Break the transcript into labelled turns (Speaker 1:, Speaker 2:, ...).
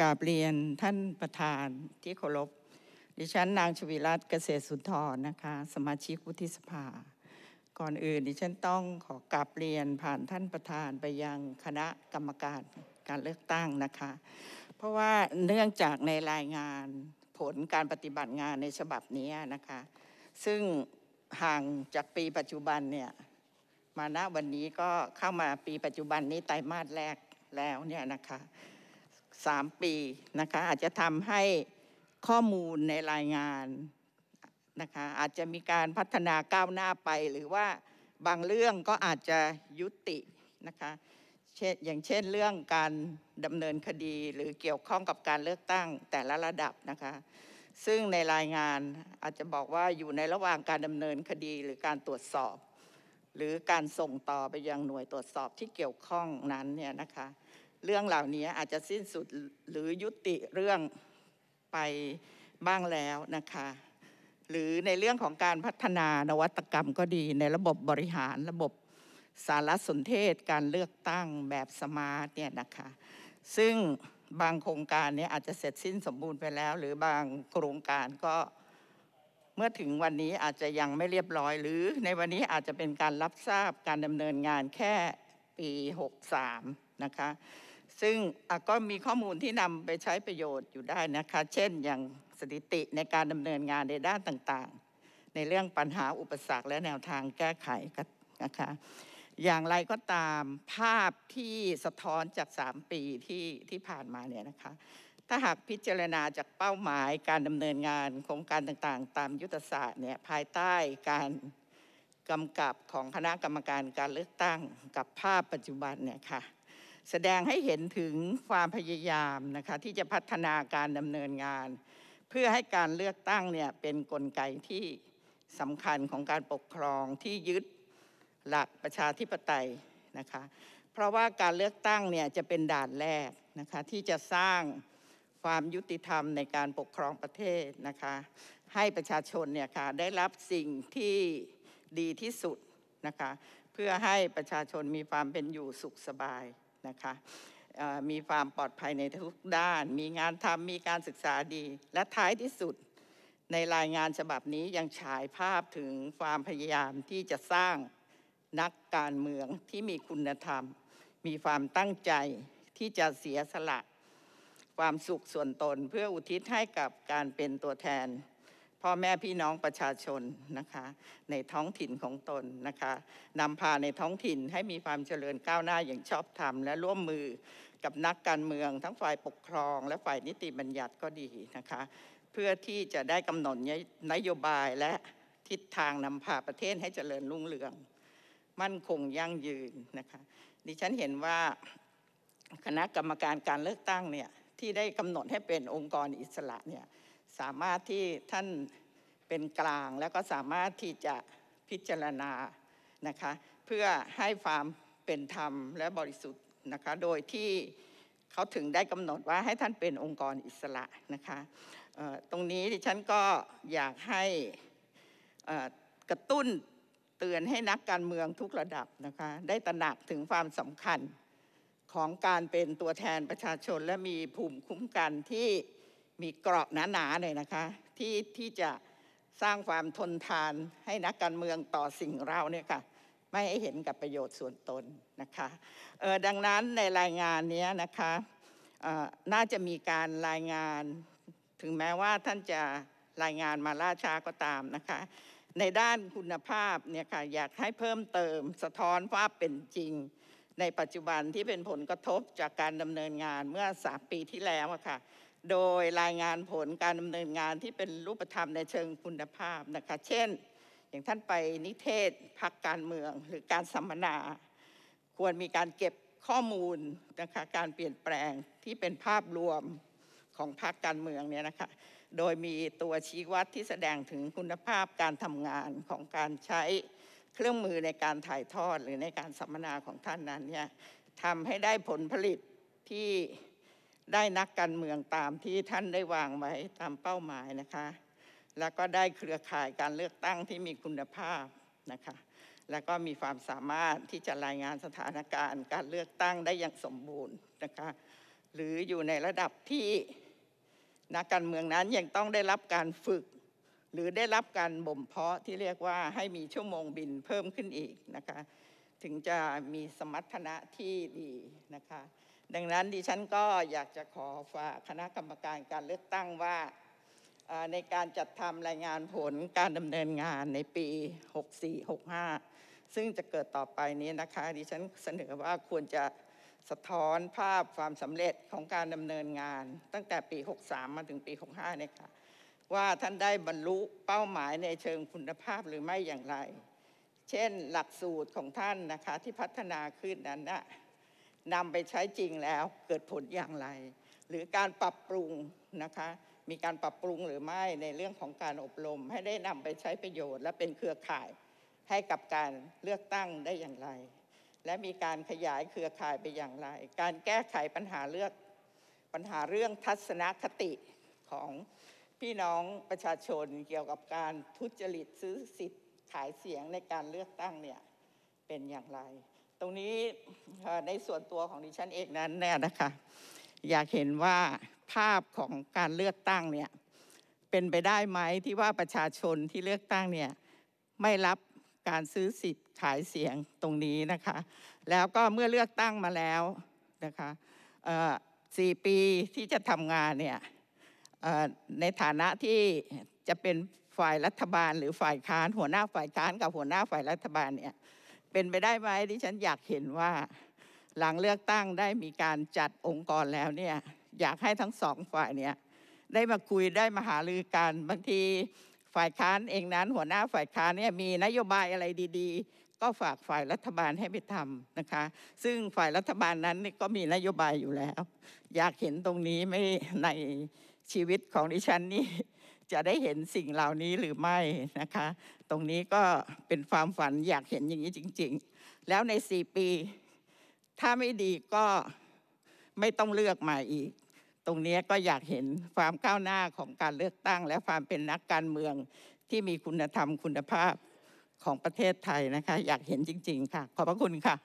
Speaker 1: กราบเรียนท่านประธานที่เคารพ ดิฉันนางชวีรัตน์เกษตรสุนทรนะคะ สมาชิกวุฒิสภา ก่อนอื่นดิฉันต้องขอกราบเรียนผ่านท่านประธานไปยังคณะกรรมการการเลือกตั้งนะคะ เพราะว่าเนื่องจากในรายงานผลการปฏิบัติงานในฉบับนี้นะคะ ซึ่งห่างจากปีปัจจุบันเนี่ยมาณวันนี้ก็เข้ามาปีปัจจุบันนี้ไตรมาสแรกแล้วเนี่ยนะคะ3 ปีนะคะอาจจะทำให้ข้อมูลในรายงานนะคะอาจจะมีการพัฒนาก้าวหน้าไปหรือว่าบางเรื่องก็อาจจะยุตินะคะเช่นอย่างเช่นเรื่องการดำเนินคดีหรือเกี่ยวข้องกับการเลือกตั้งแต่ละระดับนะคะ ซึ่งในรายงานอาจจะบอกว่าอยู่ในระหว่างการดำเนินคดีหรือการตรวจสอบ หรือการส่งต่อไปยังหน่วยตรวจสอบที่เกี่ยวข้องนั้นเนี่ยนะคะเรื่องเหล่านี้อาจจะสิ้นสุดหรือยุติเรื่องไปบ้างแล้วนะคะหรือในเรื่องของการพัฒนานวัตกรรมก็ดีในระบบบริหารระบบสารสนเทศการเลือกตั้งแบบสมาร์ทเนี่ยนะคะซึ่งบางโครงการเนี่ยอาจจะเสร็จสิ้นสมบูรณ์ไปแล้ว หรือบางโครงการก็เมื่อถึงวันนี้อาจจะยังไม่เรียบร้อย หรือในวันนี้อาจจะเป็นการรับทราบการดำเนินงานแค่ปี63นะคะซึ่งก็มีข้อมูลที่นำไปใช้ประโยชน์อยู่ได้นะคะ เช่น อย่างสถิติในการดำเนินงานในด้านต่างๆ ในเรื่องปัญหาอุปสรรคและแนวทางแก้ไขนะคะอย่างไรก็ตามภาพที่สะท้อนจาก 3 ปีที่ที่ผ่านมาเนี่ยนะคะ ถ้าหากพิจารณาจากเป้าหมายการดำเนินงานโครงการต่างๆ ตามยุทธศาสตร์เนี่ยภายใต้การกำกับของคณะกรรมการการเลือกตั้งกับภาพปัจจุบันเนี่ยค่ะแสดงให้เห็นถึงความพยายามนะคะที่จะพัฒนาการดำเนินงาน เพื่อให้การเลือกตั้งเนี่ยเป็นนกลไกที่สำคัญของการปกครองที่ยึดหลักประชาธิปไตยนะคะเพราะว่าการเลือกตั้งเนี่ยจะเป็นด่านแรกนะคะที่จะสร้างความยุติธรรมในการปกครองประเทศนะคะให้ประชาชนเนี่ยค่ะได้รับสิ่งที่ดีที่สุดนะคะเพื่อให้ประชาชนมีความเป็นอยู่สุขสบายะคะมีความปลอดภัยในทุกด้าน มีงานทำมีการศึกษาดี และท้ายที่สุด ในรายงานฉบับนี้ยังฉายภาพถึงความพยายามที่จะสร้างนักการเมืองที่มีคุณธรรม มีความตั้งใจที่จะเสียสละ ความสุขส่วนตนเพื่ออุทิศให้กับการเป็นตัวแทนพ่อแม่พี่น้องประชาชนนะคะในท้องถิ่นของตนนะคะนำพาในท้องถิ่นให้มีความเจริญก้าวหน้าอย่างชอบธรรมและร่วมมือกับนักการเมือง ทั้งฝ่ายปกครอง และฝ่ายนิติบัญญัติก็ดีนะคะเพื่อที่จะได้กำหนดนโยบายและทิศทางนำพาประเทศให้เจริญรุ่งเรือง มั่นคงยั่งยืนนะคะดิฉันเห็นว่าคณะกรรมการการเลือกตั้งเนี่ยที่ได้กำหนดให้เป็นองค์กรอิสระเนี่ยสามารถที่ท่านเป็นกลาง แล้วก็สามารถที่จะพิจารณานะคะเพื่อให้ความเป็นธรรมและบริสุทธิ์นะคะโดยที่เขาถึงได้กำหนดว่าให้ท่านเป็นองค์กรอิสระนะคะตรงนี้ดิฉันก็อยากให้กระตุ้นเตือนให้นักการเมืองทุกระดับนะคะได้ตระหนักถึงความสำคัญของการเป็นตัวแทนประชาชนและมีภูมิคุ้มกันที่มีเกราะหนาๆหน่อยนะคะ ที่ที่จะสร้างความทนทาน ให้นักการเมืองต่อสิ่งเราเนี่ยค่ะไม่ให้เห็นกับประโยชน์ส่วนตนนะคะดังนั้นในรายงานนี้นะคะน่าจะมีการรายงาน ถึงแม้ว่าท่านจะรายงานมาล่าช้าก็ตามนะคะ ในด้านคุณภาพเนี่ยค่ะอยากให้เพิ่มเติมสะท้อนว่าเป็นจริง ในปัจจุบันที่เป็นผลกระทบจากการดำเนินงานเมื่อสามปีที่แล้วค่ะโดยรายงานผลการดำเนินงานที่เป็นรูปธรรมในเชิงคุณภาพนะคะ เช่น อย่างท่านไปนิเทศพักการเมืองหรือการสัมมนา ควรมีการเก็บข้อมูลนะคะการเปลี่ยนแปลงที่เป็นภาพรวมของพักการเมืองเนี่ยนะคะโดยมีตัวชี้วัดที่แสดงถึงคุณภาพการทำงานของการใช้เครื่องมือในการถ่ายทอดหรือในการสัมมนาของท่านนั้นเนี่ยทำให้ได้ผลผลิตที่ได้นักการเมืองตามที่ท่านได้วางไว้ตามเป้าหมายนะคะ แล้วก็ได้เครือข่ายการเลือกตั้งที่มีคุณภาพนะคะแล้วก็มีความสามารถที่จะรายงานสถานการณ์ การเลือกตั้งได้อย่างสมบูรณ์นะคะหรืออยู่ในระดับที่นักการเมืองนั้นยังต้องได้รับการฝึก หรือได้รับการบ่มเพาะที่เรียกว่าให้มีชั่วโมงบินเพิ่มขึ้นอีกนะคะถึงจะมีสมรรถนะที่ดีนะคะดังนั้น ดิฉันก็อยากจะขอฝากคณะกรรมการการเลือกตั้งว่าในการจัดทำรายงานผลการดำเนินงานในปี 64-65 ซึ่งจะเกิดต่อไปนี้นะคะ ดิฉันเสนอว่าควรจะสะท้อนภาพความสำเร็จของการดำเนินงานตั้งแต่ปี 63 มาถึงปี 65เนี่ยค่ะว่าท่านได้บรรลุเป้าหมายในเชิงคุณภาพหรือไม่อย่างไร เช่นหลักสูตรของท่านนะคะที่พัฒนาขึ้นนั้นนะนำไปใช้จริงแล้วเกิดผลอย่างไร หรือการปรับปรุงนะคะมีการปรับปรุงหรือไม่ในเรื่องของการอบรมให้ได้นำไปใช้ประโยชน์ และเป็นเครือข่าย ให้กับการเลือกตั้งได้อย่างไร และมีการขยายเครือข่ายไปอย่างไร การแก้ไขปัญหาเลือก ปัญหาเรื่องทัศนคติของพี่น้องประชาชนเกี่ยวกับการทุจริตซื้อสิทธิ์ขายเสียงในการเลือกตั้งเนี่ยเป็นอย่างไรตรงนี้ในส่วนตัวของดิฉันเองนั้นเนี่ยนะคะอยากเห็นว่าภาพของการเลือกตั้งเนี่ยเป็นไปได้ไหมที่ว่าประชาชนที่เลือกตั้งเนี่ยไม่รับการซื้อสิทธิ์ขายเสียงตรงนี้นะคะแล้วก็เมื่อเลือกตั้งมาแล้วนะคะสี่ปีที่จะทำงานเนี่ยในฐานะที่จะเป็นฝ่ายรัฐบาลหรือฝ่ายค้าน หัวหน้าฝ่ายค้านกับหัวหน้าฝ่ายรัฐบาลเนี่ยเป็นไปได้ไหมที่ฉันอยากเห็นว่าหลังเลือกตั้งได้มีการจัดองค์กรแล้วเนี่ยอยากให้ทั้งสองฝ่ายเนี่ยได้มาคุยได้มาหารือกันบางทีฝ่ายค้านเองนั้น หัวหน้าฝ่ายค้านเนี่ยมีนโยบายอะไรดี ๆ ก็ฝากฝ่ายรัฐบาลให้ไปทำนะคะ ซึ่งฝ่ายรัฐบาลนั้นก็มีนโยบายอยู่แล้ว อยากเห็นตรงนี้ไม่ในชีวิตของดิฉันนี่จะได้เห็นสิ่งเหล่านี้หรือไม่นะคะ ตรงนี้ก็เป็นความฝันอยากเห็นอย่างนี้จริง ๆ แล้วในสี่ปี ถ้าไม่ดีก็ไม่ต้องเลือกมาอีก ตรงนี้ก็อยากเห็นความก้าวหน้าของการเลือกตั้ง และความเป็นนักการเมืองที่มีคุณธรรมคุณภาพของประเทศไทยนะคะ อยากเห็นจริง ๆค่ะขอบพระคุณค่ะ